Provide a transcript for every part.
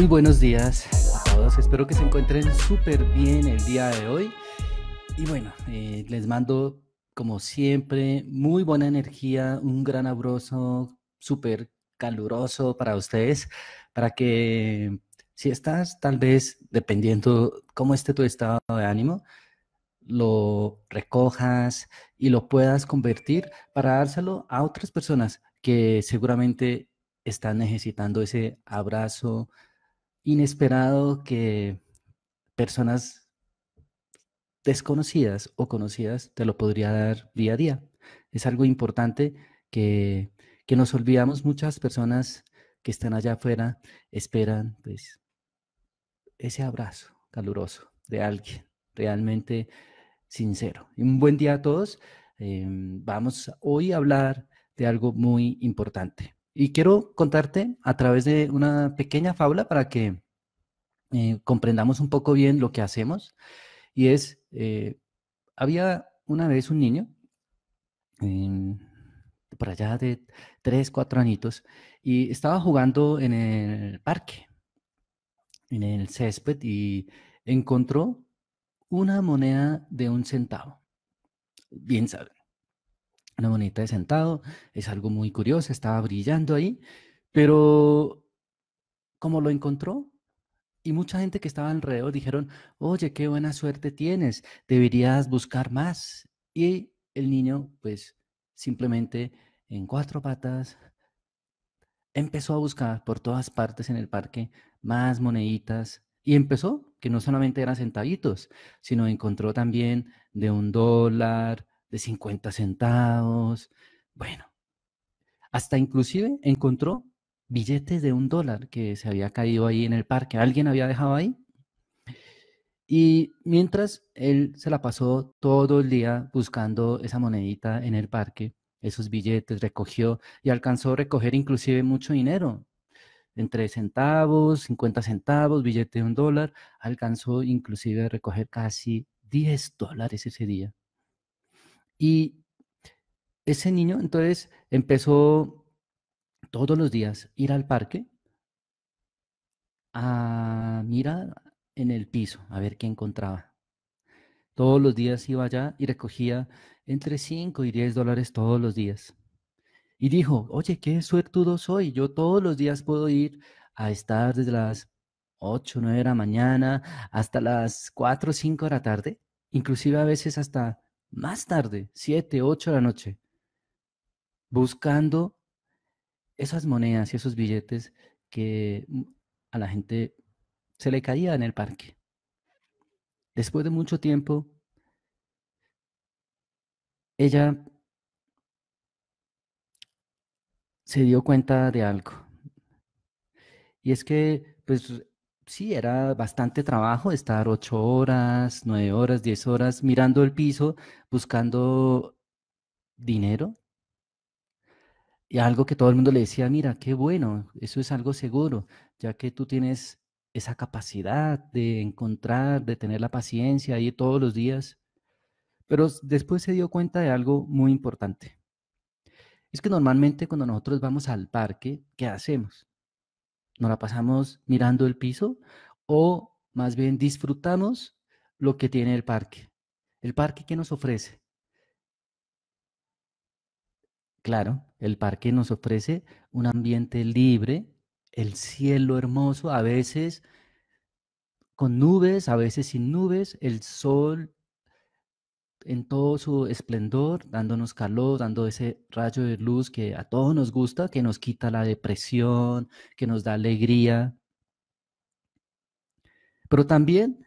Muy buenos días a todos, espero que se encuentren súper bien el día de hoy. Y bueno, eh, les mando como siempre muy buena energía, un gran abrazo súper caluroso para ustedes, para que si estás tal vez, dependiendo cómo esté tu estado de ánimo, lo recojas y lo puedas convertir para dárselo a otras personas que seguramente están necesitando ese abrazo, inesperado que personas desconocidas o conocidas te lo podría dar día a día. Es algo importante que, que nos olvidamos muchas personas que están allá afuera, esperan pues ese abrazo caluroso de alguien realmente sincero. Un buen día a todos. Em, vamos hoy a hablar de algo muy importante. Y quiero contarte a través de una pequeña fábula para que eh, comprendamos un poco bien lo que hacemos. Y es, eh, había una vez un niño, em, por allá de tres cuatro añitos, y estaba jugando en el parque, en el césped, y encontró una moneda de un centavo. Bien saben una monedita de sentado, es algo muy curioso, estaba brillando ahí, pero como lo encontró, y mucha gente que estaba alrededor dijeron, oye, qué buena suerte tienes, deberías buscar más. Y el niño, pues, simplemente en cuatro patas, empezó a buscar por todas partes en el parque más moneditas y empezó, que no solamente eran centavitos, sino encontró también de un dólar, de 50 centavos. Bueno, hasta inclusive encontró billetes de un dólar que se había caído ahí en el parque. Alguien había dejado ahí. Y mientras él se la pasó todo el día buscando esa monedita en el parque, esos billetes recogió y alcanzó a recoger inclusive mucho dinero. Entre centavos, 50 centavos, billete de un dólar, alcanzó inclusive a recoger casi 10 dólares ese día. Y ese niño entonces empezó todos los días ir al parque a mirar en el piso, a ver qué encontraba. Todos los días iba allá y recogía entre 5 y 10 dólares todos los días. Y dijo, oye, qué suertudo soy, yo todos los días puedo ir a estar desde las 8, 9 de la mañana hasta las 4, 5 de la tarde, inclusive a veces hasta más tarde, 7, 8 de la noche, buscando esas monedas y esos billetes que mm, a la gente se le caía en el parque. Después de mucho tiempo, ella se dio cuenta de algo. Y es que, pues, sí, era bastante trabajo estar ocho horas, nueve horas, diez horas mirando el piso, buscando dinero. Y algo que todo el mundo le decía, mira, qué bueno, eso es algo seguro, ya que tú tienes esa capacidad de encontrar, de tener la paciencia ahí todos los días. Pero después se dio cuenta de algo muy importante. Es que normalmente cuando nosotros vamos al parque, ¿qué hacemos? nos la pasamos mirando el piso o más bien disfrutamos lo que tiene el parque. El parque qué nos ofrece. Claro, el parque nos ofrece un ambiente libre, el cielo hermoso, a veces con nubes, a veces sin nubes, el sol en todo su esplendor, dándonos calor, dando ese rayo de luz que a todos nos gusta, que nos quita la depresión, que nos da alegría. Pero también,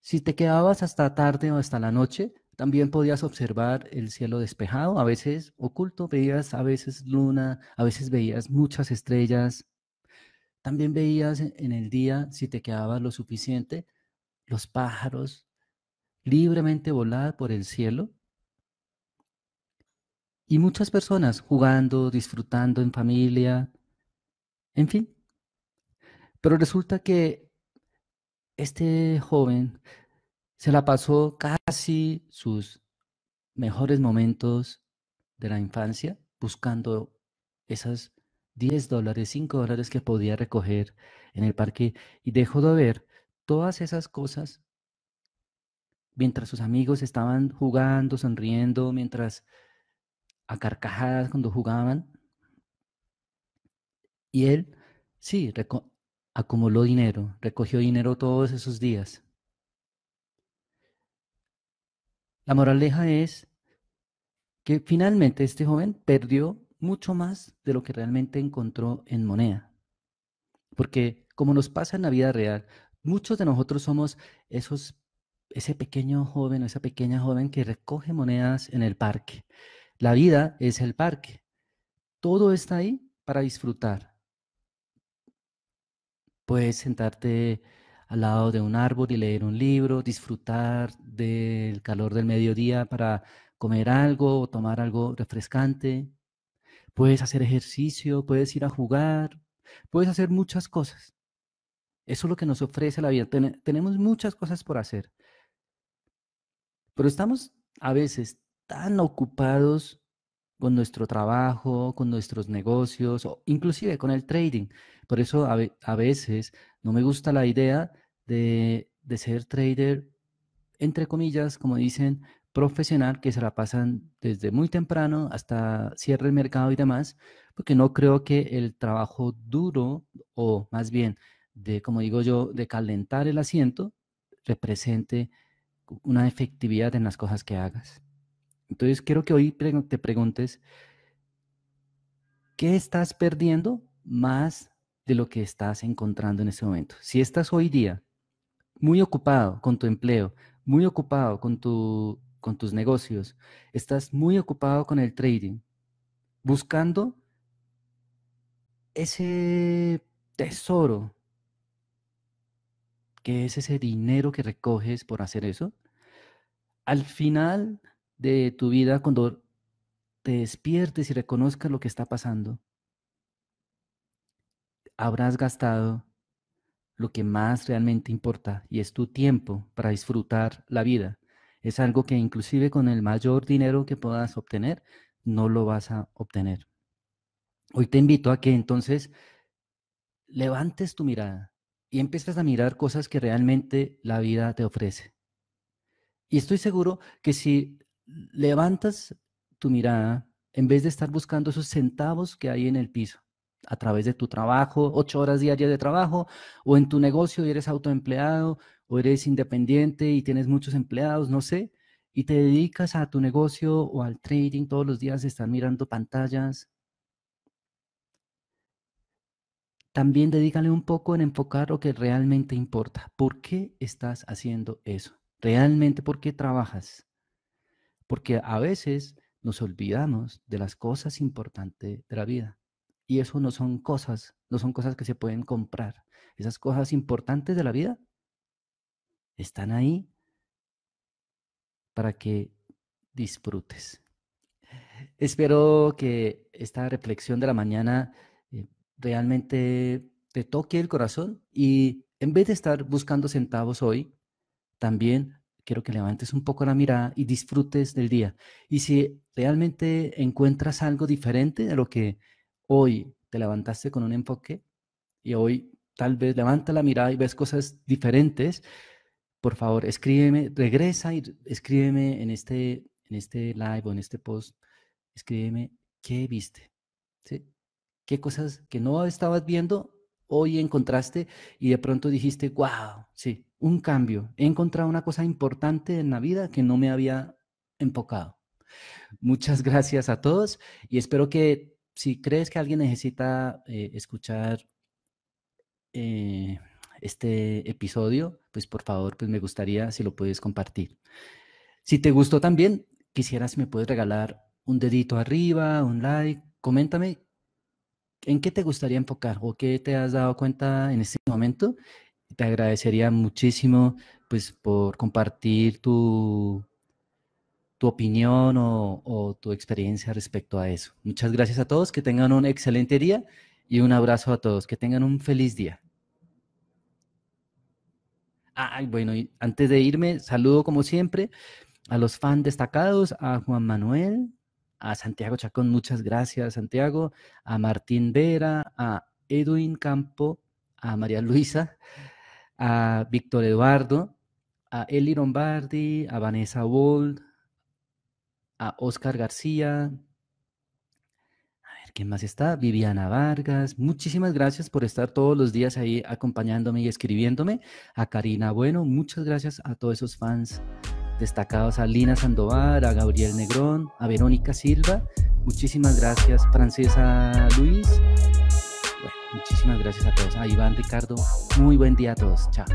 si te quedabas hasta tarde o hasta la noche, también podías observar el cielo despejado, a veces oculto, veías a veces luna, a veces veías muchas estrellas. También veías en el día, si te quedabas lo suficiente, los pájaros, libremente volar por el cielo. Y muchas personas jugando, disfrutando en familia, en fin. Pero resulta que este joven se la pasó casi sus mejores momentos de la infancia buscando esas 10 dólares, 5 dólares que podía recoger en el parque y dejó de ver todas esas cosas mientras sus amigos estaban jugando, sonriendo, mientras a carcajadas cuando jugaban. Y él, sí, acumuló dinero, recogió dinero todos esos días. La moraleja es que finalmente este joven perdió mucho más de lo que realmente encontró en moneda. Porque como nos pasa en la vida real, muchos de nosotros somos esos ese pequeño joven o esa pequeña joven que recoge monedas en el parque. La vida es el parque. Todo está ahí para disfrutar. Puedes sentarte al lado de un árbol y leer un libro, disfrutar del calor del mediodía para comer algo o tomar algo refrescante. Puedes hacer ejercicio, puedes ir a jugar, puedes hacer muchas cosas. Eso es lo que nos ofrece la vida. tenemos muchas cosas por hacer. Pero estamos a veces tan ocupados con nuestro trabajo, con nuestros negocios, o inclusive con el trading. Por eso a, veces no me gusta la idea de, de, ser trader, entre comillas, como dicen, profesional, que se la pasan desde muy temprano hasta cierre el mercado y demás, porque no creo que el trabajo duro, o más bien de, como digo yo, de calentar el asiento, represente una efectividad en las cosas que hagas. Entonces, quiero que hoy te preguntes, ¿qué estás perdiendo más de lo que estás encontrando en ese momento? Si estás hoy día muy ocupado con tu empleo, muy ocupado con, tu, con tus negocios, estás muy ocupado con el trading, buscando ese tesoro que es ese dinero que recoges por hacer eso, al final de tu vida, cuando te despiertes y reconozcas lo que está pasando, habrás gastado lo que más realmente importa y es tu tiempo para disfrutar la vida. Es algo que inclusive con el mayor dinero que puedas obtener, no lo vas a obtener. Hoy te invito a que entonces levantes tu mirada y empiezas a mirar cosas que realmente la vida te ofrece. Y estoy seguro que si levantas tu mirada, en vez de estar buscando esos centavos que hay en el piso, a través de tu trabajo, ocho horas diarias de trabajo, o en tu negocio y eres autoempleado, o eres independiente y tienes muchos empleados, no sé, y te dedicas a tu negocio o al trading todos los días, estar mirando pantallas, También dedícale un poco en enfocar lo que realmente importa. ¿Por qué estás haciendo eso? ¿Realmente por qué trabajas? Porque a veces nos olvidamos de las cosas importantes de la vida. Y eso no son cosas, no son cosas que se pueden comprar. Esas cosas importantes de la vida están ahí para que disfrutes. Espero que esta reflexión de la mañana realmente te toque el corazón y en vez de estar buscando centavos hoy, también quiero que levantes un poco la mirada y disfrutes del día. Y si realmente encuentras algo diferente de lo que hoy te levantaste con un enfoque y hoy tal vez levanta la mirada y ves cosas diferentes, por favor, escríbeme, regresa y escríbeme en este, en este live o en este post, escríbeme qué viste. ¿sí? qué cosas que no estabas viendo hoy encontraste y de pronto dijiste, wow, sí, un cambio, he encontrado una cosa importante en la vida que no me había enfocado. Muchas gracias a todos y espero que si crees que alguien necesita eh, escuchar eh, este episodio, pues por favor, pues me gustaría si lo puedes compartir. Si te gustó también, quisieras, me puedes regalar un dedito arriba, un like, coméntame ¿en qué te gustaría enfocar o qué te has dado cuenta en este momento? Te agradecería muchísimo pues, por compartir tu, tu opinión o, tu experiencia respecto a eso. Muchas gracias a todos, que tengan un excelente día y un abrazo a todos, que tengan un feliz día. Ay, bueno, antes de irme, saludo como siempre a los fans destacados, a Juan Manuel, a Santiago Chacón, muchas gracias Santiago, a Martín Vera, a Edwin Campo, a María Luisa, a Víctor Eduardo, a Eli Lombardi, a Vanessa Wold, a Oscar García. A ver, ¿quién más está? Viviana Vargas. Muchísimas gracias por estar todos los días ahí acompañándome y escribiéndome. A Karina Bueno, muchas gracias a todos esos fans destacados a Lina Sandoval, a Gabriel Negrón, a Verónica Silva. Muchísimas gracias, Francesa Luis. muchísimas gracias a todos. A Iván Ricardo. Muy buen día a todos. Chao.